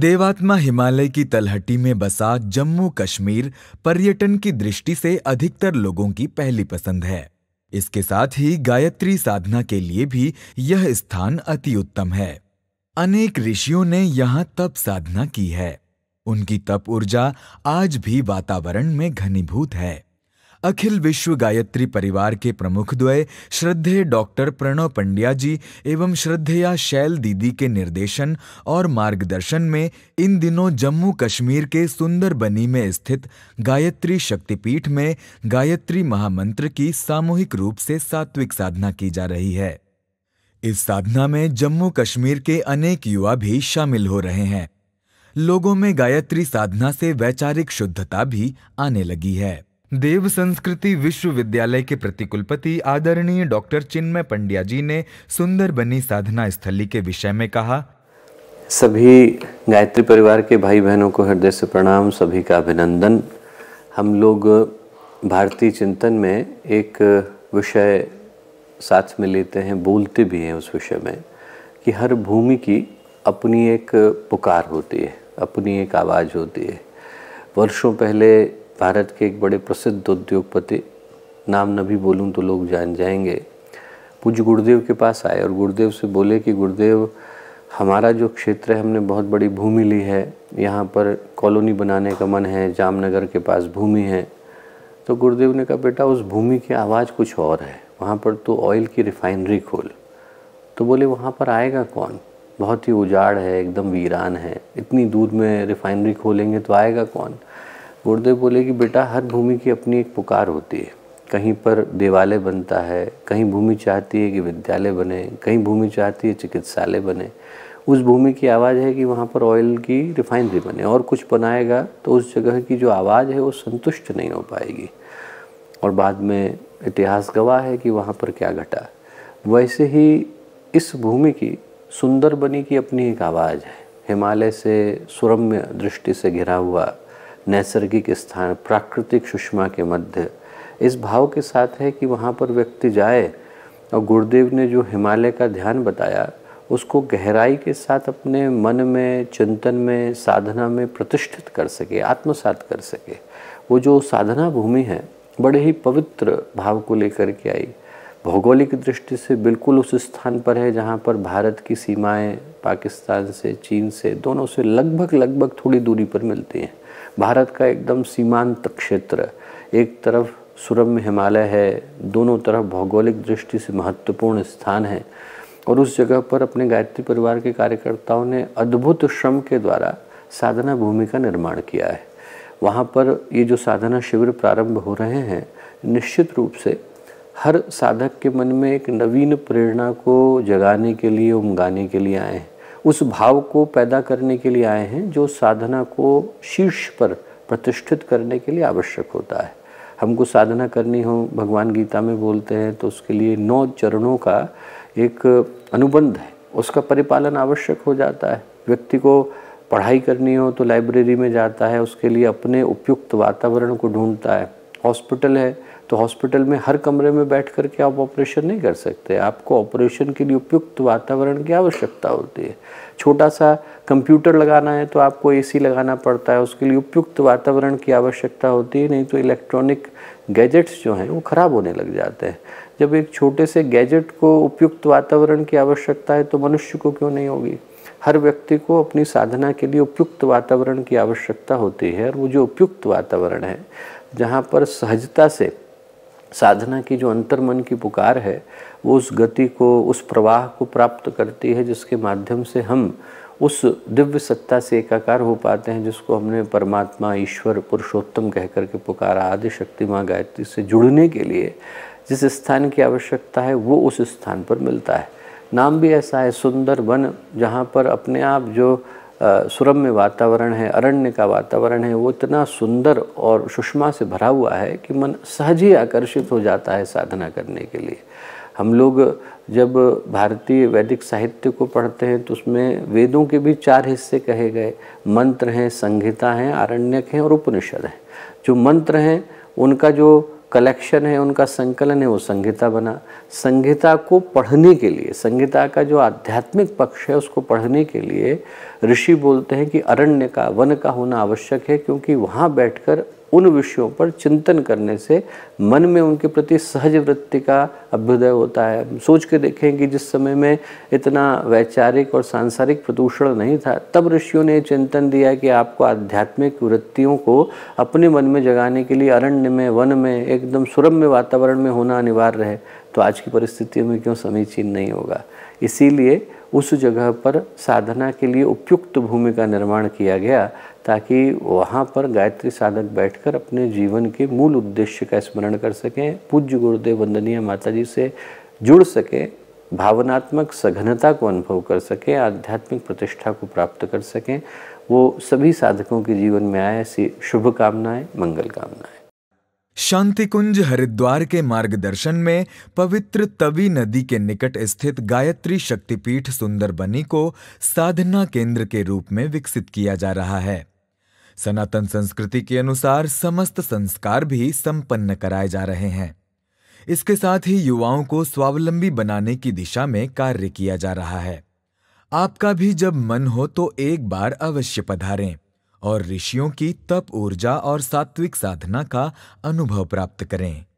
देवात्मा हिमालय की तलहटी में बसा जम्मू कश्मीर पर्यटन की दृष्टि से अधिकतर लोगों की पहली पसंद है इसके साथ ही गायत्री साधना के लिए भी यह स्थान अति उत्तम है अनेक ऋषियों ने यहाँ तप साधना की है उनकी तप ऊर्जा आज भी वातावरण में घनीभूत है अखिल विश्व गायत्री परिवार के प्रमुख द्वय श्रद्धेय डॉक्टर प्रणव पंड्या जी एवं श्रद्धेया शैल दीदी के निर्देशन और मार्गदर्शन में इन दिनों जम्मू कश्मीर के सुंदरबनी में स्थित गायत्री शक्तिपीठ में गायत्री महामंत्र की सामूहिक रूप से सात्विक साधना की जा रही है इस साधना में जम्मू कश्मीर के अनेक युवा भी शामिल हो रहे हैं लोगों में गायत्री साधना से वैचारिक शुद्धता भी आने लगी है देव संस्कृति विश्वविद्यालय के प्रतिकुलपति आदरणीय डॉक्टर चिन्मय पंड्या जी ने सुंदर बनी साधना स्थली के विषय में कहा सभी गायत्री परिवार के भाई बहनों को हृदय से प्रणाम सभी का अभिनंदन हम लोग भारतीय चिंतन में एक विषय साथ में लेते हैं बोलते भी हैं उस विषय में कि हर भूमि की अपनी एक पुकार होती है अपनी एक आवाज़ होती है वर्षों पहले भारत के एक बड़े प्रसिद्ध उद्योगपति नाम न भी बोलूँ तो लोग जान जाएंगे पूज्य गुरुदेव के पास आए और गुरुदेव से बोले कि गुरुदेव हमारा जो क्षेत्र है हमने बहुत बड़ी भूमि ली है यहाँ पर कॉलोनी बनाने का मन है जामनगर के पास भूमि है तो गुरुदेव ने कहा बेटा उस भूमि की आवाज़ कुछ और है वहाँ पर तो ऑयल की रिफाइनरी खोल तो बोले वहाँ पर आएगा कौन बहुत ही उजाड़ है एकदम वीरान है इतनी दूर में रिफाइनरी खोलेंगे तो आएगा कौन गुरुदेव बोले कि बेटा हर भूमि की अपनी एक पुकार होती है कहीं पर देवालय बनता है कहीं भूमि चाहती है कि विद्यालय बने कहीं भूमि चाहती है चिकित्सालय बने उस भूमि की आवाज़ है कि वहाँ पर ऑयल की रिफाइनरी बने और कुछ बनाएगा तो उस जगह की जो आवाज़ है वो संतुष्ट नहीं हो पाएगी और बाद में इतिहास गवाह है कि वहाँ पर क्या घटा वैसे ही इस भूमि की सुंदर बनी की अपनी एक आवाज़ है हिमालय से सुरम्य दृष्टि से घिरा हुआ नैसर्गिक स्थान प्राकृतिक सुषमा के मध्य इस भाव के साथ है कि वहाँ पर व्यक्ति जाए और गुरुदेव ने जो हिमालय का ध्यान बताया उसको गहराई के साथ अपने मन में चिंतन में साधना में प्रतिष्ठित कर सके आत्मसात कर सके वो जो साधना भूमि है बड़े ही पवित्र भाव को लेकर के आई भौगोलिक दृष्टि से बिल्कुल उस स्थान पर है जहाँ पर भारत की सीमाएं पाकिस्तान से चीन से दोनों से लगभग लगभग थोड़ी दूरी पर मिलती हैं भारत का एकदम सीमांत क्षेत्र एक तरफ सुरम्य हिमालय है दोनों तरफ भौगोलिक दृष्टि से महत्वपूर्ण स्थान है और उस जगह पर अपने गायत्री परिवार के कार्यकर्ताओं ने अद्भुत श्रम के द्वारा साधना भूमि का निर्माण किया है वहाँ पर ये जो साधना शिविर प्रारंभ हो रहे हैं निश्चित रूप से हर साधक के मन में एक नवीन प्रेरणा को जगाने के लिए उमगाने के लिए आए हैं उस भाव को पैदा करने के लिए आए हैं जो साधना को शीर्ष पर प्रतिष्ठित करने के लिए आवश्यक होता है हमको साधना करनी हो भगवान गीता में बोलते हैं तो उसके लिए नौ चरणों का एक अनुबंध है उसका परिपालन आवश्यक हो जाता है व्यक्ति को पढ़ाई करनी हो तो लाइब्रेरी में जाता है उसके लिए अपने उपयुक्त वातावरण को ढूंढता है हॉस्पिटल है तो हॉस्पिटल में हर कमरे में बैठ करके आप ऑपरेशन नहीं कर सकते आपको ऑपरेशन के लिए उपयुक्त वातावरण की आवश्यकता होती है छोटा सा कंप्यूटर लगाना है तो आपको एसी लगाना पड़ता है उसके लिए उपयुक्त वातावरण की आवश्यकता होती है नहीं तो इलेक्ट्रॉनिक गैजेट्स जो हैं वो ख़राब होने लग जाते हैं जब एक छोटे से गैजेट को उपयुक्त वातावरण की आवश्यकता है तो मनुष्य को क्यों नहीं होगी हर व्यक्ति को अपनी साधना के लिए उपयुक्त वातावरण की आवश्यकता होती है और वो जो उपयुक्त वातावरण है जहाँ पर सहजता से साधना की जो अंतर मन की पुकार है वो उस गति को उस प्रवाह को प्राप्त करती है जिसके माध्यम से हम उस दिव्य सत्ता से एकाकार हो पाते हैं जिसको हमने परमात्मा ईश्वर पुरुषोत्तम कह कर के पुकारा आदि शक्ति माँ गायत्री से जुड़ने के लिए जिस स्थान की आवश्यकता है वो उस स्थान पर मिलता है नाम भी ऐसा है सुंदर वन जहाँ पर अपने आप जो सुरम्य वातावरण है अरण्य का वातावरण है वो इतना सुंदर और सुषमा से भरा हुआ है कि मन सहज ही आकर्षित हो जाता है साधना करने के लिए हम लोग जब भारतीय वैदिक साहित्य को पढ़ते हैं तो उसमें वेदों के भी चार हिस्से कहे गए मंत्र हैं संहिता हैं आरण्यक हैं और उपनिषद हैं जो मंत्र हैं उनका जो कलेक्शन है उनका संकलन है वो संगीता बना संहिता को पढ़ने के लिए संहिता का जो आध्यात्मिक पक्ष है उसको पढ़ने के लिए ऋषि बोलते हैं कि अरण्य का वन का होना आवश्यक है क्योंकि वहाँ बैठकर उन विषयों पर चिंतन करने से मन में उनके प्रति सहज वृत्ति का अभ्युदय होता है सोच के देखें कि जिस समय में इतना वैचारिक और सांसारिक प्रदूषण नहीं था तब ऋषियों ने चिंतन दिया कि आपको आध्यात्मिक वृत्तियों को अपने मन में जगाने के लिए अरण्य में वन में एकदम सुरम्य वातावरण में होना अनिवार्य है तो आज की परिस्थितियों में क्यों समीचीन नहीं होगा इसीलिए उस जगह पर साधना के लिए उपयुक्त भूमि का निर्माण किया गया ताकि वहाँ पर गायत्री साधक बैठकर अपने जीवन के मूल उद्देश्य का स्मरण कर सकें पूज्य गुरुदेव वंदनीय माता जी से जुड़ सकें भावनात्मक सघनता को अनुभव कर सकें आध्यात्मिक प्रतिष्ठा को प्राप्त कर सकें वो सभी साधकों के जीवन में आए ऐसी शुभकामनाएं मंगल कामनाएं शांति कुंज हरिद्वार के मार्गदर्शन में पवित्र तवी नदी के निकट स्थित गायत्री शक्तिपीठ सुंदरबनी को साधना केंद्र के रूप में विकसित किया जा रहा है सनातन संस्कृति के अनुसार समस्त संस्कार भी संपन्न कराए जा रहे हैं इसके साथ ही युवाओं को स्वावलंबी बनाने की दिशा में कार्य किया जा रहा है आपका भी जब मन हो तो एक बार अवश्य पधारें और ऋषियों की तप ऊर्जा और सात्विक साधना का अनुभव प्राप्त करें